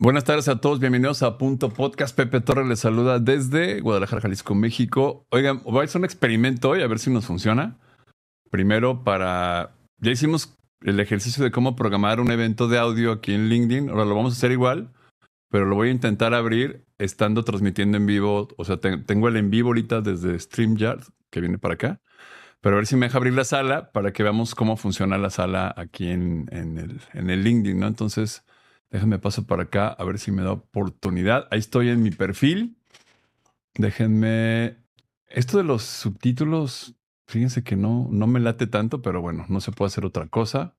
Buenas tardes a todos, bienvenidos a Punto Podcast. Pepe Torres les saluda desde Guadalajara, Jalisco, México. Oigan, voy a hacer un experimento hoy a ver si nos funciona. Primero para... Ya hicimos el ejercicio de cómo programar un evento de audio aquí en LinkedIn. Ahora lo vamos a hacer igual, pero lo voy a intentar abrir estando transmitiendo en vivo. O sea, tengo el en vivo ahorita desde StreamYard, que viene para acá. Pero a ver si me deja abrir la sala para que veamos cómo funciona la sala aquí en, el, en el LinkedIn, ¿no? Entonces... Déjenme paso para acá a ver si me da oportunidad. Ahí estoy en mi perfil. Déjenme. Esto de los subtítulos, fíjense que no, no me late tanto, pero bueno, no se puede hacer otra cosa.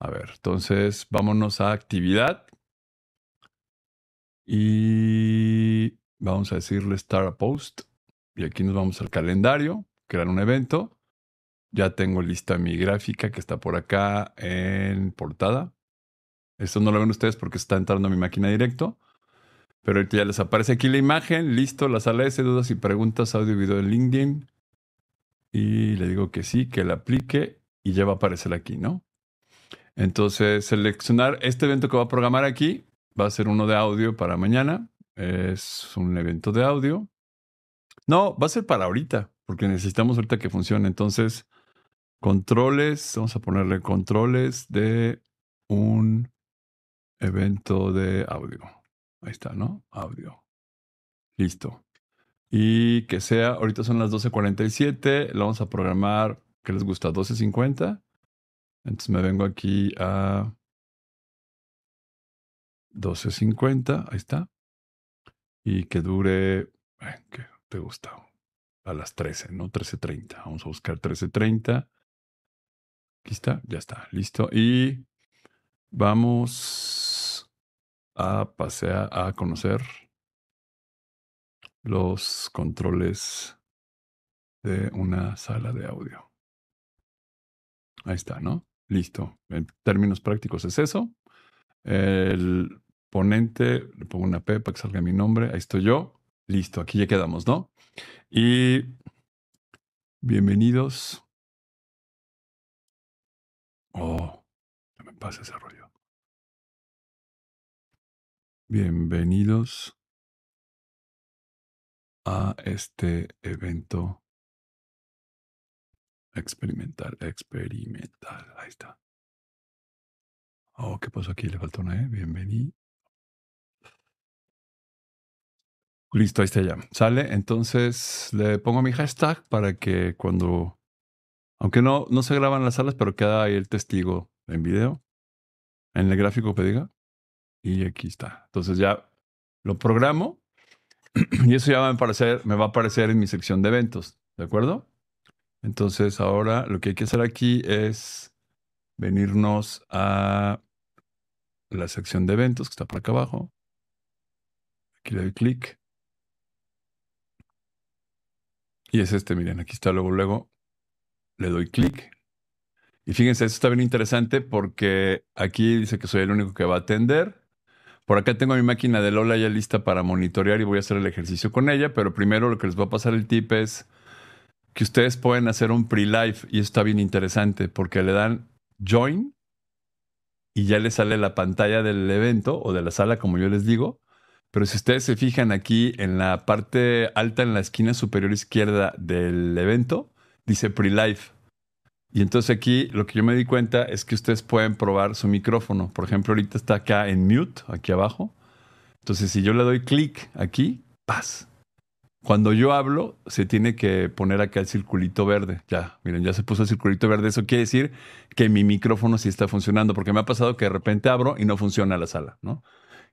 A ver, entonces vámonos a actividad. Y vamos a decirle Start a Post. Y aquí nos vamos al calendario, crear un evento. Ya tengo lista mi gráfica que está por acá en portada. Esto no lo ven ustedes porque está entrando a mi máquina directo. Pero ahorita ya les aparece aquí la imagen. Listo, la sala de dudas y preguntas, audio y video de LinkedIn. Y le digo que sí, que la aplique y ya va a aparecer aquí, ¿no? Entonces, seleccionar este evento que va a programar aquí. Va a ser uno de audio para mañana. Es un evento de audio. No, va a ser para ahorita, porque necesitamos ahorita que funcione. Entonces, controles, vamos a ponerle controles de un evento de audio. Ahí está, ¿no? Audio. Listo. Y que sea, ahorita son las 12.47, lo vamos a programar, que les gusta? 12.50. Entonces me vengo aquí a 12.50, ahí está. Y que dure, eh, que te gusta? A las 13, ¿no? 13.30. Vamos a buscar 13.30. Aquí está, ya está, listo. Y vamos a a conocer los controles de una sala de audio. Ahí está, ¿no? Listo. En términos prácticos es eso. El ponente, le pongo una P para que salga mi nombre. Ahí estoy yo. Listo, aquí ya quedamos, ¿no? Y bienvenidos. Oh, no me pasa ese rollo. Bienvenidos a este evento experimental, experimental. Ahí está. Oh, ¿qué pasó aquí? Le faltó una eh. Bienvenido. Listo, ahí está ya. Sale, entonces le pongo mi hashtag para que cuando, aunque no, no se graban las salas, pero queda ahí el testigo en video, en el gráfico que diga. Y aquí está. Entonces ya lo programo y eso ya va a aparecer, me va a aparecer en mi sección de eventos, ¿de acuerdo? Entonces ahora lo que hay que hacer aquí es venirnos a la sección de eventos que está por acá abajo. Aquí le doy clic. Y es este, miren, aquí está luego, luego le doy clic. Y fíjense, esto está bien interesante porque aquí dice que soy el único que va a atender. Por acá tengo mi máquina de Lola ya lista para monitorear y voy a hacer el ejercicio con ella, pero primero lo que les voy a pasar el tip es que ustedes pueden hacer un pre life y está bien interesante porque le dan join y ya les sale la pantalla del evento o de la sala, como yo les digo. Pero si ustedes se fijan aquí en la parte alta, en la esquina superior izquierda del evento, dice pre life y entonces aquí lo que yo me di cuenta es que ustedes pueden probar su micrófono. Por ejemplo, ahorita está acá en mute, aquí abajo. Entonces, si yo le doy clic aquí, paz. Cuando yo hablo, se tiene que poner acá el circulito verde. Ya, miren, ya se puso el circulito verde. Eso quiere decir que mi micrófono sí está funcionando, porque me ha pasado que de repente abro y no funciona la sala, ¿no?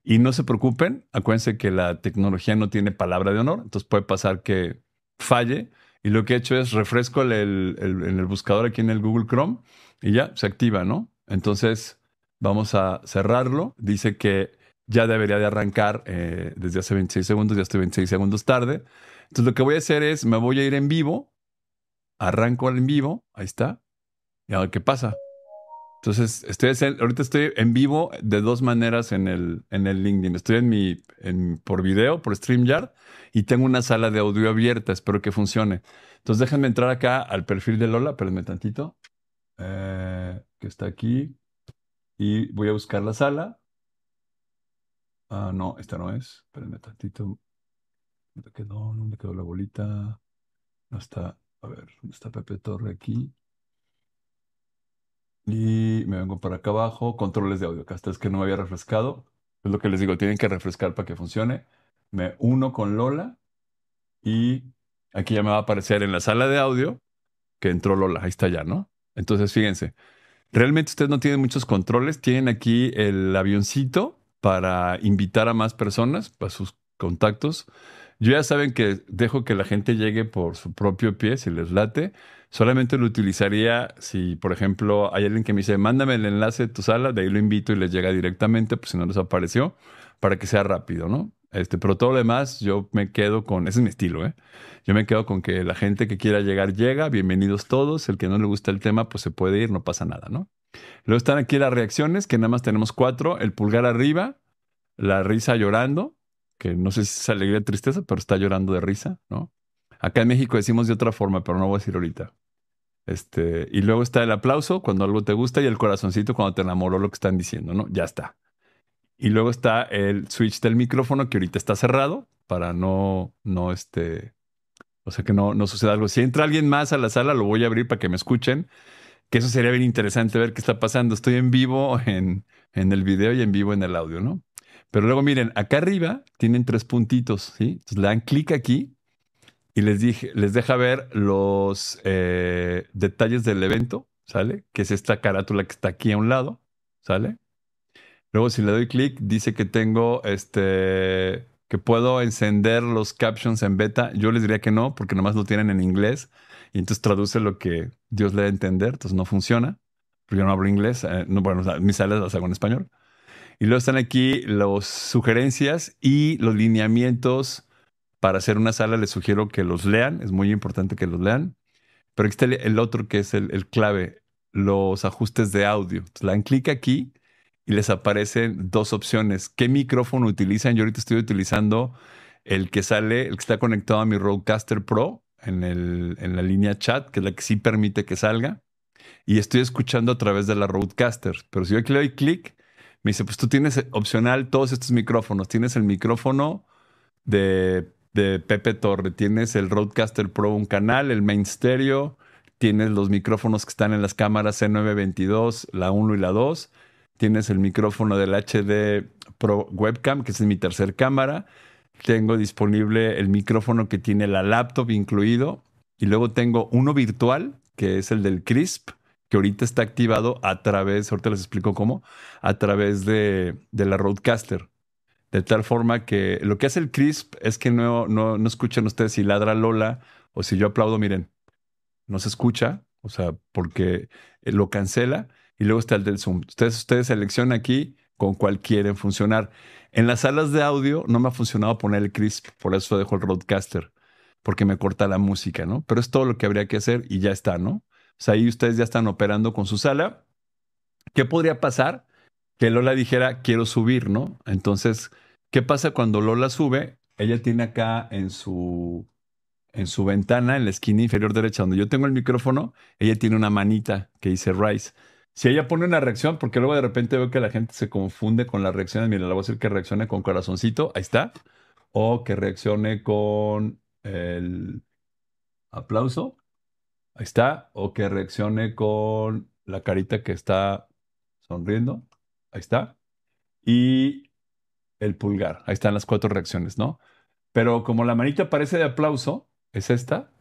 Y no se preocupen, acuérdense que la tecnología no tiene palabra de honor, entonces puede pasar que falle y lo que he hecho es refresco el, en el buscador aquí en el Google Chrome y ya se activa, ¿no? Entonces vamos a cerrarlo. Dice que ya debería de arrancar eh, desde hace 26 segundos, ya estoy 26 segundos tarde. Entonces lo que voy a hacer es, me voy a ir en vivo, arranco al en vivo, ahí está, y ahora qué pasa. Entonces, estoy ahorita estoy en vivo de dos maneras en el, en el LinkedIn. Estoy en mi, en, por video, por StreamYard, y tengo una sala de audio abierta. Espero que funcione. Entonces, déjenme entrar acá al perfil de Lola, espérenme tantito, eh, que está aquí. Y voy a buscar la sala. Ah, no, esta no es. Espérenme tantito. ¿Dónde quedó? ¿Dónde quedó la bolita? No está. A ver, ¿dónde está Pepe Torre aquí? Y me vengo para acá abajo, controles de audio. Acá está, es que no me había refrescado. Es lo que les digo, tienen que refrescar para que funcione. Me uno con Lola y aquí ya me va a aparecer en la sala de audio que entró Lola. Ahí está ya, ¿no? Entonces, fíjense, realmente ustedes no tienen muchos controles. Tienen aquí el avioncito para invitar a más personas, para sus contactos. Yo ya saben que dejo que la gente llegue por su propio pie, si les late. Solamente lo utilizaría si, por ejemplo, hay alguien que me dice, mándame el enlace de tu sala, de ahí lo invito y les llega directamente, pues si no les apareció, para que sea rápido, ¿no? Este, pero todo lo demás, yo me quedo con, ese es mi estilo, ¿eh? Yo me quedo con que la gente que quiera llegar llega, bienvenidos todos, el que no le gusta el tema, pues se puede ir, no pasa nada, ¿no? Luego están aquí las reacciones, que nada más tenemos cuatro, el pulgar arriba, la risa llorando, que no sé si es alegría o tristeza, pero está llorando de risa, ¿no? Acá en México decimos de otra forma, pero no voy a decir ahorita. Este, y luego está el aplauso cuando algo te gusta y el corazoncito cuando te enamoró lo que están diciendo, ¿no? Ya está. Y luego está el switch del micrófono que ahorita está cerrado para no, no, este, o sea, que no, no suceda algo. Si entra alguien más a la sala, lo voy a abrir para que me escuchen, que eso sería bien interesante ver qué está pasando. Estoy en vivo en, en el video y en vivo en el audio, ¿no? Pero luego miren, acá arriba tienen tres puntitos, ¿sí? Entonces le dan clic aquí y les, dije, les deja ver los eh, detalles del evento, ¿sale? Que es esta carátula que está aquí a un lado, ¿sale? Luego si le doy clic, dice que tengo este que puedo encender los captions en beta. Yo les diría que no, porque nomás lo tienen en inglés. Y entonces traduce lo que Dios le da a entender, entonces no funciona. Porque yo no hablo inglés. Eh, no, bueno, mis salas las hago en español. Y luego están aquí las sugerencias y los lineamientos para hacer una sala. Les sugiero que los lean, es muy importante que los lean. Pero aquí está el, otro que es el, clave, los ajustes de audio. le dan clic aquí y les aparecen dos opciones. ¿Qué micrófono utilizan? Yo ahorita estoy utilizando el que sale, el que está conectado a mi Rodecaster Pro en, en la línea chat, que es la que sí permite que salga. Y estoy escuchando a través de la Rodecaster. Pero si yo aquí le doy clic, me dice, pues tú tienes opcional todos estos micrófonos. Tienes el micrófono de, Pepe Torre, tienes el Roadcaster Pro, un canal, el Main Stereo, tienes los micrófonos que están en las cámaras C922, la 1 y la 2, tienes el micrófono del HD Pro Webcam, que es mi tercer cámara, tengo disponible el micrófono que tiene la laptop incluido, y luego tengo uno virtual, que es el del Crisp, que ahorita está activado a través, ahorita les explico cómo, a través de, la Roadcaster. De tal forma que lo que hace el CRISP es que no, no, escuchan ustedes si ladra Lola o si yo aplaudo, miren, no se escucha, o sea, porque eh, lo cancela y luego está el del Zoom. Ustedes, ustedes seleccionan aquí con cuál quieren funcionar. En las salas de audio no me ha funcionado poner el crisp, por eso dejo el roadcaster, porque me corta la música, ¿no? Pero es todo lo que habría que hacer y ya está, ¿no? Pues, ahí ustedes ya están operando con su sala. ¿Qué podría pasar? Que Lola dijera, quiero subir, ¿no? Entonces, ¿qué pasa cuando Lola sube? Ella tiene acá en su, en su ventana, en la esquina inferior derecha, donde yo tengo el micrófono, ella tiene una manita que dice Rise. Si ella pone una reacción, porque luego de repente veo que la gente se confunde con las reacciones, mira, la voy a hacer que reaccione con corazoncito, ahí está, o que reaccione con el aplauso, Ahí está. O que reaccione con la carita que está sonriendo. Ahí está. Y el pulgar. Ahí están las cuatro reacciones, ¿no? Pero como la manita parece de aplauso, es esta.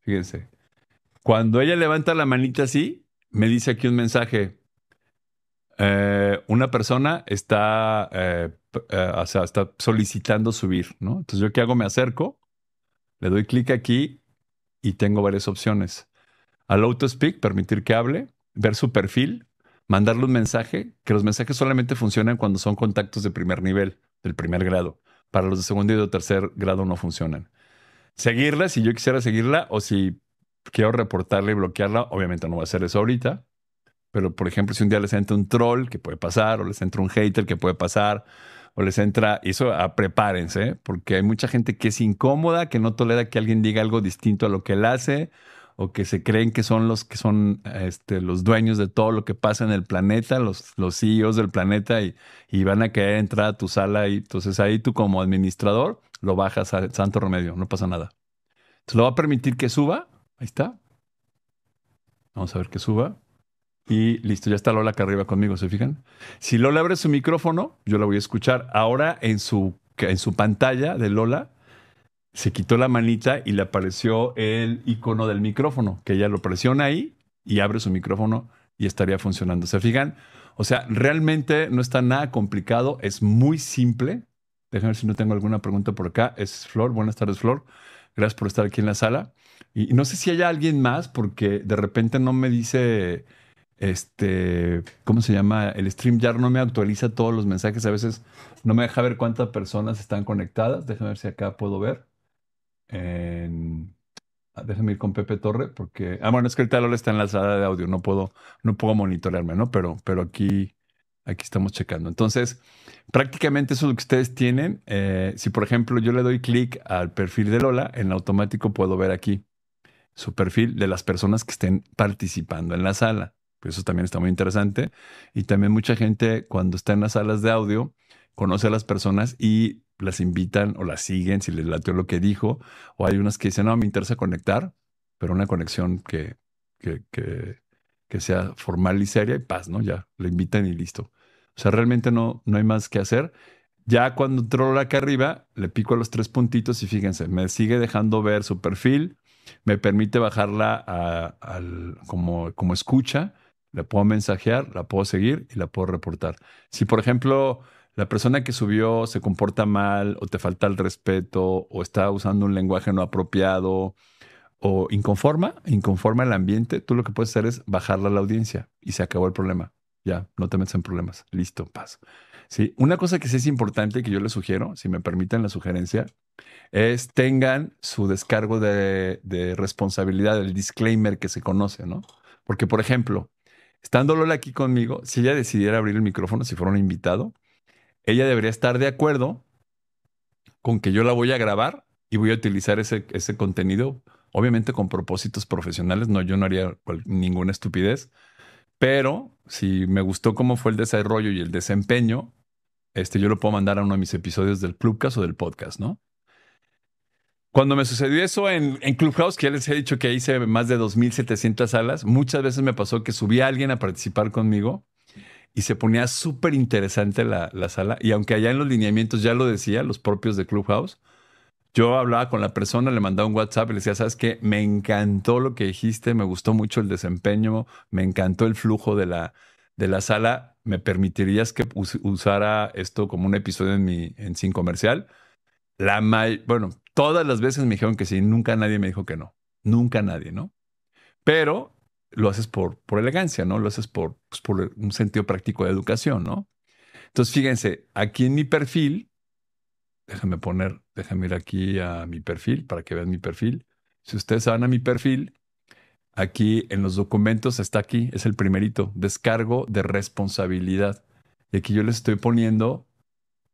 Fíjense. Cuando ella levanta la manita así, me dice aquí un mensaje. Eh, una persona está, eh, eh, está solicitando subir, ¿no? Entonces yo qué hago, me acerco, le doy clic aquí y tengo varias opciones al speak, permitir que hable, ver su perfil, mandarle un mensaje, que los mensajes solamente funcionan cuando son contactos de primer nivel, del primer grado. Para los de segundo y de tercer grado no funcionan. Seguirla si yo quisiera seguirla o si quiero reportarla y bloquearla, obviamente no voy a hacer eso ahorita. Pero, por ejemplo, si un día les entra un troll, que puede pasar, o les entra un hater, que puede pasar, o les entra, eso ah, prepárense, porque hay mucha gente que es incómoda, que no tolera que alguien diga algo distinto a lo que él hace, o que se creen que son los que son este, los dueños de todo lo que pasa en el planeta, los, los CEOs del planeta y, van a querer entrar a tu sala y entonces ahí tú como administrador lo bajas al santo remedio, no pasa nada. Entonces lo va a permitir que suba, ahí está. Vamos a ver que suba. Y listo, ya está Lola acá arriba conmigo, ¿se fijan? Si Lola abre su micrófono, yo la voy a escuchar. Ahora en su, en su pantalla de Lola, se quitó la manita y le apareció el icono del micrófono, que ella lo presiona ahí y abre su micrófono y estaría funcionando. ¿Se fijan? O sea, realmente no está nada complicado, es muy simple. Déjenme ver si no tengo alguna pregunta por acá. Es Flor, buenas tardes Flor. Gracias por estar aquí en la sala. Y no sé si hay alguien más, porque de repente no me dice, este, ¿cómo se llama? El stream ya no me actualiza todos los mensajes. A veces no me deja ver cuántas personas están conectadas. déjenme ver si acá puedo ver. Ah, déjame ir con Pepe Torre porque... Ah, bueno, es que ahorita Lola está en la sala de audio, no puedo, no puedo monitorearme, ¿no? Pero, pero aquí, aquí estamos checando. Entonces, prácticamente eso es lo que ustedes tienen. Eh, si, por ejemplo, yo le doy clic al perfil de Lola, en automático puedo ver aquí su perfil de las personas que estén participando en la sala. Pues eso también está muy interesante. Y también mucha gente cuando está en las salas de audio conoce a las personas y las invitan o las siguen si les lateó lo que dijo, o hay unas que dicen, no, me interesa conectar, pero una conexión que, que, sea formal y seria y paz, ¿no? Ya, le invitan y listo. O sea, realmente no, no hay más que hacer. Ya cuando la acá arriba, le pico a los tres puntitos y fíjense, me sigue dejando ver su perfil, me permite bajarla al, como, como escucha, la puedo mensajear, la puedo seguir y la puedo reportar. Si, por ejemplo, la persona que subió se comporta mal o te falta el respeto o está usando un lenguaje no apropiado o inconforma, inconforma el ambiente, tú lo que puedes hacer es bajarla a la audiencia y se acabó el problema. Ya, no te metas en problemas. Listo, paso. Sí, una cosa que sí es importante que yo les sugiero, si me permiten la sugerencia, es tengan su descargo de, de responsabilidad, el disclaimer que se conoce, ¿no? Porque, por ejemplo, estando Lola aquí conmigo, si ella decidiera abrir el micrófono, si fuera un invitado, ella debería estar de acuerdo con que yo la voy a grabar y voy a utilizar ese, ese contenido, obviamente con propósitos profesionales, no, yo no haría ninguna estupidez, pero si me gustó cómo fue el desarrollo y el desempeño, este, yo lo puedo mandar a uno de mis episodios del Clubcast o del podcast, ¿no? Cuando me sucedió eso en, en, Clubhouse, que ya les he dicho que hice más de 2.700 salas, muchas veces me pasó que subía a alguien a participar conmigo y se ponía súper interesante la, sala. Y aunque allá en los lineamientos ya lo decía, los propios de Clubhouse, yo hablaba con la persona, le mandaba un WhatsApp y le decía, ¿sabes qué? Me encantó lo que dijiste, me gustó mucho el desempeño, me encantó el flujo de la, de la sala. ¿Me permitirías que usara esto como un episodio en, mi, en Sin Comercial? La bueno, todas las veces me dijeron que sí, nunca nadie me dijo que no. Nunca nadie, ¿no? Pero lo haces por, por elegancia, ¿no? Lo haces por, pues, por un sentido práctico de educación, ¿no? Entonces, fíjense, aquí en mi perfil, déjame poner, déjame ir aquí a mi perfil para que vean mi perfil. Si ustedes van a mi perfil, aquí en los documentos está aquí, es el primerito, descargo de responsabilidad. Y aquí yo les estoy poniendo,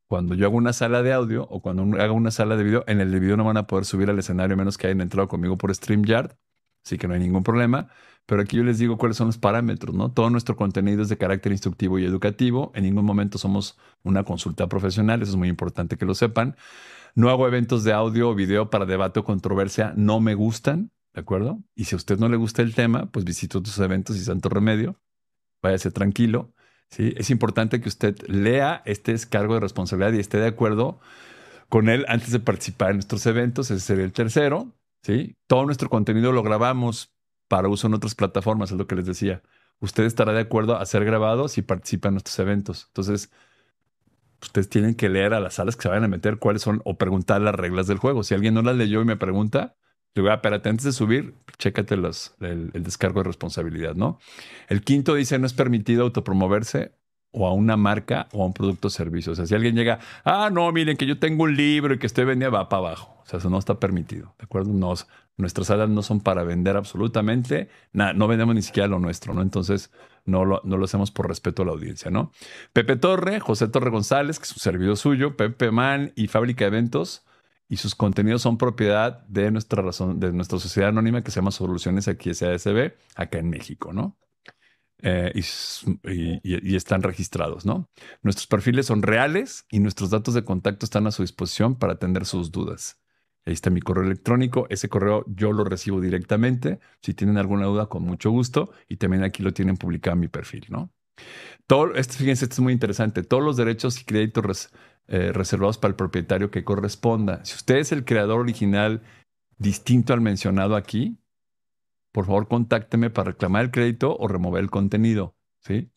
cuando yo hago una sala de audio o cuando hago una sala de video, en el de video no van a poder subir al escenario a menos que hayan entrado conmigo por StreamYard. Así que no hay ningún problema. Pero aquí yo les digo cuáles son los parámetros, ¿no? Todo nuestro contenido es de carácter instructivo y educativo. En ningún momento somos una consulta profesional, eso es muy importante que lo sepan. No hago eventos de audio o video para debate o controversia, no me gustan, ¿de acuerdo? Y si a usted no le gusta el tema, pues visite otros eventos y santo remedio. Váyase tranquilo. ¿sí? Es importante que usted lea este cargo de responsabilidad y esté de acuerdo con él antes de participar en nuestros eventos. Ese sería el tercero. ¿sí? Todo nuestro contenido lo grabamos para uso en otras plataformas, es lo que les decía. Usted estará de acuerdo a ser grabado si participa en nuestros eventos. Entonces, ustedes tienen que leer a las salas que se vayan a meter cuáles son o preguntar las reglas del juego. Si alguien no las leyó y me pregunta, le voy a, espérate, antes de subir, chécate el, el, descargo de responsabilidad, ¿no? El quinto dice, no es permitido autopromoverse o a una marca o a un producto o servicio. O sea, si alguien llega, ah, no, miren que yo tengo un libro y que estoy vendiendo, va para abajo. O sea, eso no está permitido, ¿de acuerdo? Nos, nuestras salas no son para vender absolutamente nada, no vendemos ni siquiera lo nuestro, ¿no? Entonces, no lo, no lo hacemos por respeto a la audiencia, ¿no? Pepe Torre, José Torre González, que es un servidor suyo, Pepe Man y Fábrica de Eventos, y sus contenidos son propiedad de nuestra razón, de nuestra sociedad anónima que se llama Soluciones aquí SASB, acá en México, ¿no? Eh, y, están registrados, ¿no? Nuestros perfiles son reales y nuestros datos de contacto están a su disposición para atender sus dudas. Ahí está mi correo electrónico. Ese correo yo lo recibo directamente. Si tienen alguna duda, con mucho gusto. Y también aquí lo tienen publicado en mi perfil, ¿no? Todo, este, fíjense, esto es muy interesante. Todos los derechos y créditos eh, reservados para el propietario que corresponda. Si usted es el creador original distinto al mencionado aquí, por favor contácteme para reclamar el crédito o remover el contenido. ¿sí?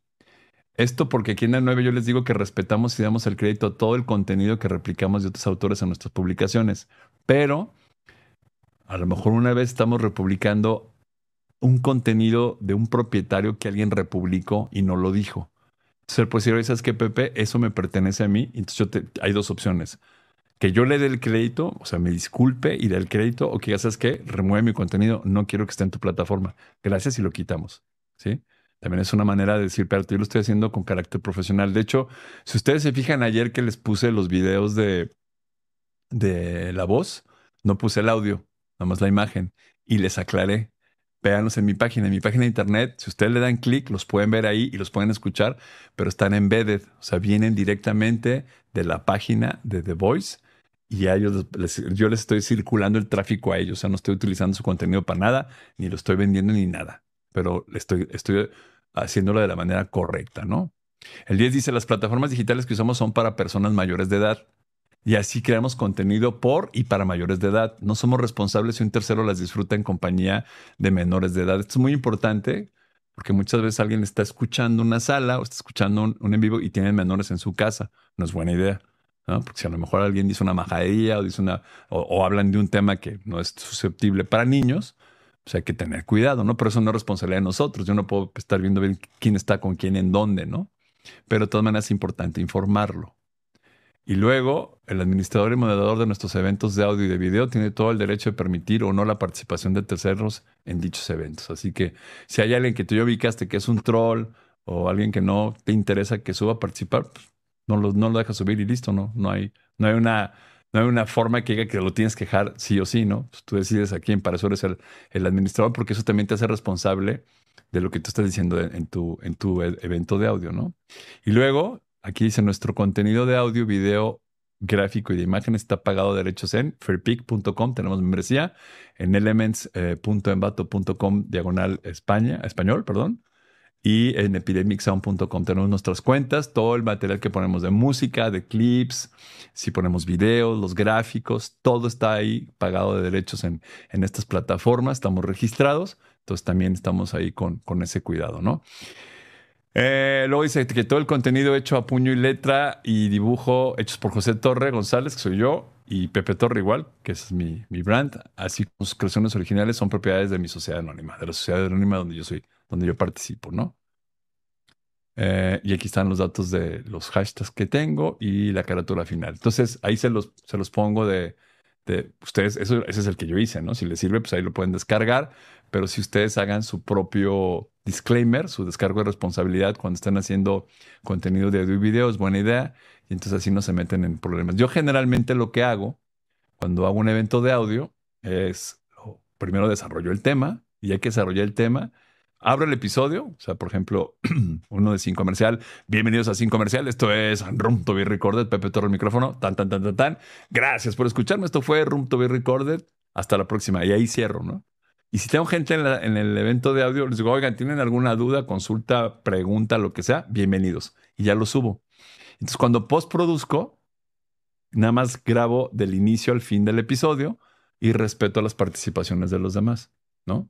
Esto porque aquí en el 9 yo les digo que respetamos y damos el crédito a todo el contenido que replicamos de otros autores en nuestras publicaciones. Pero a lo mejor una vez estamos republicando un contenido de un propietario que alguien republicó y no lo dijo. Entonces, pues si dices que Pepe, eso me pertenece a mí, entonces yo te, hay dos opciones que yo le dé el crédito, o sea, me disculpe y dé el crédito, o que ya sabes que remueve mi contenido, no quiero que esté en tu plataforma. Gracias y lo quitamos. ¿Sí? También es una manera de decir, pero yo lo estoy haciendo con carácter profesional. De hecho, si ustedes se fijan ayer que les puse los videos de, de la voz, no puse el audio, nada más la imagen, y les aclaré. Véanlos en mi página, en mi página de internet. Si ustedes le dan clic, los pueden ver ahí y los pueden escuchar, pero están embedded, o sea, vienen directamente de la página de The Voice y a ellos yo les estoy circulando el tráfico a ellos. O sea, no estoy utilizando su contenido para nada, ni lo estoy vendiendo ni nada, pero estoy, estoy haciéndolo de la manera correcta, ¿no? El 10 dice, las plataformas digitales que usamos son para personas mayores de edad. Y así creamos contenido por y para mayores de edad. No somos responsables si un tercero las disfruta en compañía de menores de edad. Esto es muy importante porque muchas veces alguien está escuchando una sala o está escuchando un, un en vivo y tienen menores en su casa. No es buena idea. Porque si a lo mejor alguien dice una majadería o, dice una, o, hablan de un tema que no es susceptible para niños, pues hay que tener cuidado, ¿no? Pero eso no es responsabilidad de nosotros. Yo no puedo estar viendo bien quién está con quién en dónde, ¿no? Pero de todas maneras es importante informarlo. Y luego, el administrador y moderador de nuestros eventos de audio y de video tiene todo el derecho de permitir o no la participación de terceros en dichos eventos. Así que si hay alguien que tú ya ubicaste que es un troll o alguien que no te interesa que suba a participar, pues, no lo, no lo dejas subir y listo, ¿no? No hay, no hay una no hay una forma que diga que lo tienes que dejar sí o sí, ¿no? Pues tú decides a quién, para eso eres el, administrador, porque eso también te hace responsable de lo que tú estás diciendo en, tu, en tu e, evento de audio, ¿no? Y luego, aquí dice, nuestro contenido de audio, video, gráfico y de imagen está pagado derechos en fairpeak.com, tenemos membresía, en elements.embato.com, eh, diagonal España, español, perdón, y en epidemicsound.com tenemos nuestras cuentas, todo el material que ponemos de música, de clips, si ponemos videos, los gráficos, todo está ahí pagado de derechos en, estas plataformas, estamos registrados, entonces también estamos ahí con, con ese cuidado, ¿no? Eh, luego dice que todo el contenido hecho a puño y letra y dibujo hechos por José Torre González, que soy yo, y Pepe Torre igual, que es mi, mi brand, así como sus creaciones originales son propiedades de mi sociedad anónima, de la sociedad anónima donde yo soy donde yo participo, ¿no? Eh, y aquí están los datos de los hashtags que tengo y la carátula final. Entonces, ahí se los, pongo de, ustedes. Eso, ese es el que yo hice, ¿no? Si les sirve, pues ahí lo pueden descargar. Pero si ustedes hagan su propio disclaimer, su descargo de responsabilidad cuando están haciendo contenido de audio y video, es buena idea. Y entonces así no se meten en problemas. Yo generalmente lo que hago cuando hago un evento de audio es, primero desarrollo el tema y hay que desarrollar el tema abro el episodio, o sea, por ejemplo, uno de Sin Comercial, bienvenidos a Sin Comercial, esto es Room to be Recorded, Pepe Torre el micrófono, tan, tan, tan, tan, tan. Gracias por escucharme, esto fue Room to be Recorded, hasta la próxima, y ahí cierro, ¿no? Y si tengo gente en, en el evento de audio, les digo, oigan, ¿tienen alguna duda, consulta, pregunta, lo que sea? Bienvenidos, y ya lo subo. Entonces, cuando postproduzco, nada más grabo del inicio al fin del episodio y respeto las participaciones de los demás, ¿no?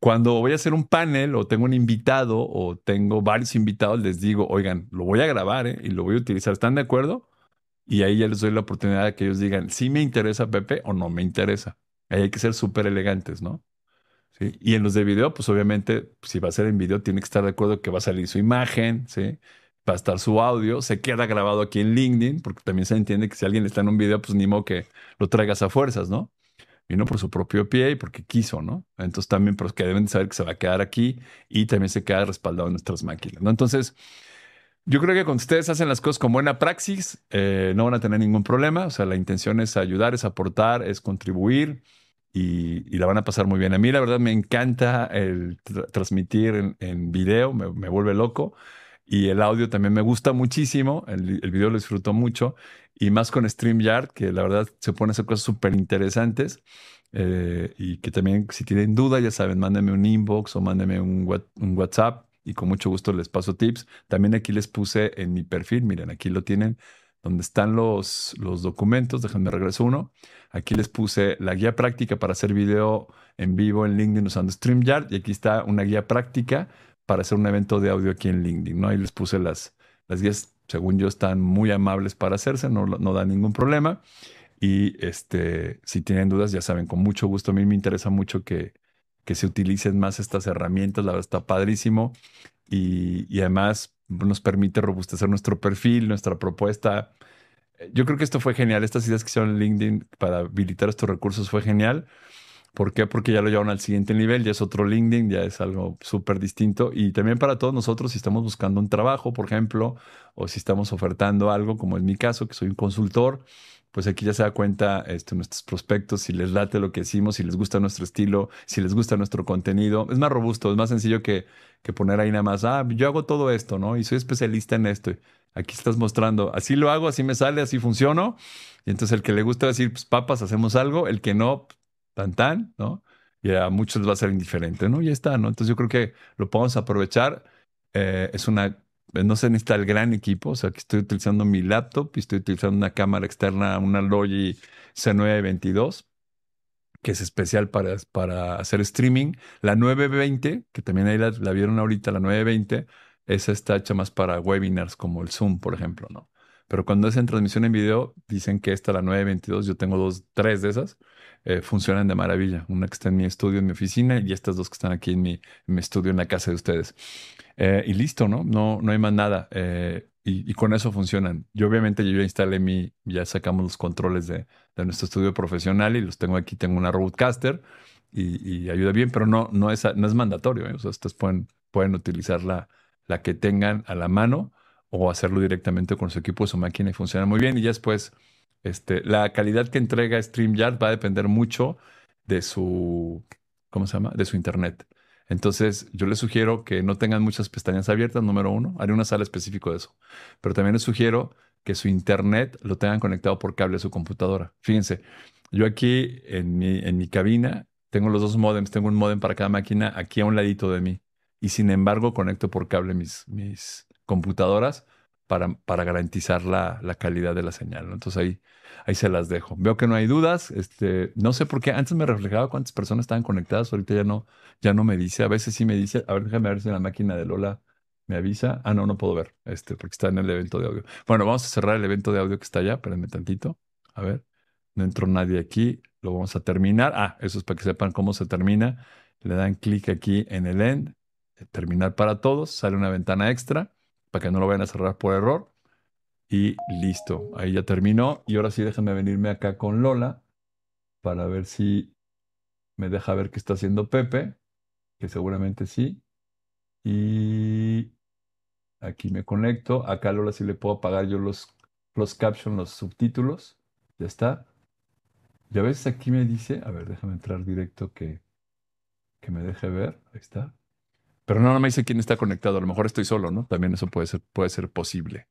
Cuando voy a hacer un panel o tengo un invitado o tengo varios invitados, les digo, oigan, lo voy a grabar ¿eh? y lo voy a utilizar. ¿Están de acuerdo? Y ahí ya les doy la oportunidad de que ellos digan, si ¿Sí me interesa Pepe o no me interesa. Ahí hay que ser súper elegantes, ¿no? Y en los de video, pues obviamente, si va a ser en video, tiene que estar de acuerdo que va a salir su imagen, ¿sí? va a estar su audio, se queda grabado aquí en LinkedIn, porque también se entiende que si alguien está en un video, pues ni modo que lo traigas a fuerzas, ¿no? vino por su propio pie y porque quiso, ¿no? Entonces también, pero es que deben saber que se va a quedar aquí y también se queda respaldado en nuestras máquinas, ¿no? Entonces, yo creo que cuando ustedes hacen las cosas con buena praxis, eh, no van a tener ningún problema. O sea, la intención es ayudar, es aportar, es contribuir y, la van a pasar muy bien. A mí, la verdad, me encanta el transmitir en, video, me, vuelve loco. Y el audio también me gusta muchísimo, el, el video lo disfruto mucho y más con StreamYard, que la verdad se pone a hacer cosas súper interesantes. Eh, y que también, si tienen duda, ya saben, mándenme un inbox o mándenme un, un, WhatsApp y con mucho gusto les paso tips. También aquí les puse en mi perfil, miren, aquí lo tienen, donde están los, los documentos. Déjenme regreso uno. Aquí les puse la guía práctica para hacer video en vivo en LinkedIn usando StreamYard. Y aquí está una guía práctica para hacer un evento de audio aquí en LinkedIn, ¿no? Ahí les puse las, las guías según yo, están muy amables para hacerse, no, no dan ningún problema. Y este, si tienen dudas, ya saben, con mucho gusto. A mí me interesa mucho que, que se utilicen más estas herramientas, la verdad está padrísimo. Y, además nos permite robustecer nuestro perfil, nuestra propuesta. Yo creo que esto fue genial. Estas ideas que hicieron LinkedIn para habilitar estos recursos fue genial. ¿Por qué? Porque ya lo llevan al siguiente nivel, ya es otro LinkedIn, ya es algo súper distinto. Y también para todos nosotros, si estamos buscando un trabajo, por ejemplo, o si estamos ofertando algo, como es mi caso, que soy un consultor, pues aquí ya se da cuenta este, nuestros prospectos, si les late lo que decimos, si les gusta nuestro estilo, si les gusta nuestro contenido. Es más robusto, es más sencillo que, que poner ahí nada más, ah, yo hago todo esto, ¿no? Y soy especialista en esto. Aquí estás mostrando, así lo hago, así me sale, así funciono. Y entonces el que le gusta decir, pues papas, hacemos algo, el que no, tan, tan, ¿no? Y a muchos les va a ser indiferente, ¿no? Ya está, ¿no? Entonces yo creo que lo podemos aprovechar. Eh, es una, eh, no se necesita el gran equipo, o sea, que estoy utilizando mi laptop y estoy utilizando una cámara externa, una Logi C922 que es especial para, para hacer streaming. La 920, que también ahí la, vieron ahorita, la 920, esa está hecha más para webinars como el Zoom, por ejemplo, ¿no? Pero cuando es en transmisión en video, dicen que esta, la 922, yo tengo dos, tres de esas, eh, funcionan de maravilla. Una que está en mi estudio, en mi oficina, y estas dos que están aquí en mi, mi estudio, en la casa de ustedes. Eh, y listo, ¿no? No, no hay más nada. Eh, y, con eso funcionan. Yo obviamente yo ya instalé mi, ya sacamos los controles de, de nuestro estudio profesional y los tengo aquí, tengo una Roadcaster y, ayuda bien, pero no, no, es, no es mandatorio. O sea, ustedes pueden, pueden utilizar la, la que tengan a la mano o hacerlo directamente con su equipo o su máquina y funciona muy bien. Y ya después, este, la calidad que entrega StreamYard va a depender mucho de su, ¿cómo se llama? De su internet. Entonces, yo les sugiero que no tengan muchas pestañas abiertas, número uno. Haré una sala específica de eso. Pero también les sugiero que su internet lo tengan conectado por cable a su computadora. Fíjense, yo aquí en mi, en mi cabina tengo los dos modems. Tengo un modem para cada máquina aquí a un ladito de mí. Y sin embargo, conecto por cable mis, mis, computadoras para, para garantizar la, calidad de la señal. Entonces ahí, ahí se las dejo. Veo que no hay dudas. Este, no sé por qué. Antes me reflejaba cuántas personas estaban conectadas. Ahorita ya no, ya no me dice. A veces sí me dice. A ver, déjame ver si la máquina de Lola me avisa. Ah, no, no puedo ver. Este, porque está en el evento de audio. Bueno, vamos a cerrar el evento de audio que está allá. Espérenme tantito. A ver. No entró nadie aquí. Lo vamos a terminar. Ah, eso es para que sepan cómo se termina. Le dan clic aquí en el end. Terminar para todos. Sale una ventana extra para que no lo vayan a cerrar por error. Y listo, ahí ya terminó. Y ahora sí, déjame venirme acá con Lola para ver si me deja ver qué está haciendo Pepe, que seguramente sí. Y aquí me conecto. Acá Lola sí le puedo apagar yo los, los captions, los subtítulos. Ya está. Y a veces aquí me dice, a ver, déjame entrar directo que, que me deje ver. Ahí está. Pero no, no me dice quién está conectado. A lo mejor estoy solo, ¿no? También eso puede ser, puede ser posible.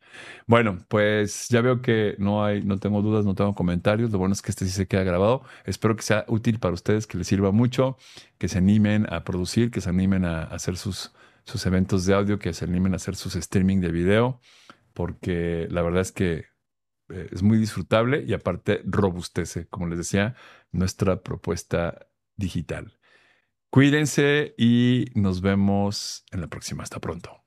Bueno, pues ya veo que no hay, no tengo dudas, no tengo comentarios. Lo bueno es que este sí se queda grabado. Espero que sea útil para ustedes, que les sirva mucho, que se animen a producir, que se animen a, hacer sus, sus eventos de audio, que se animen a hacer sus streaming de video, porque la verdad es que eh, es muy disfrutable y aparte robustece, como les decía, nuestra propuesta digital. Cuídense y nos vemos en la próxima. Hasta pronto.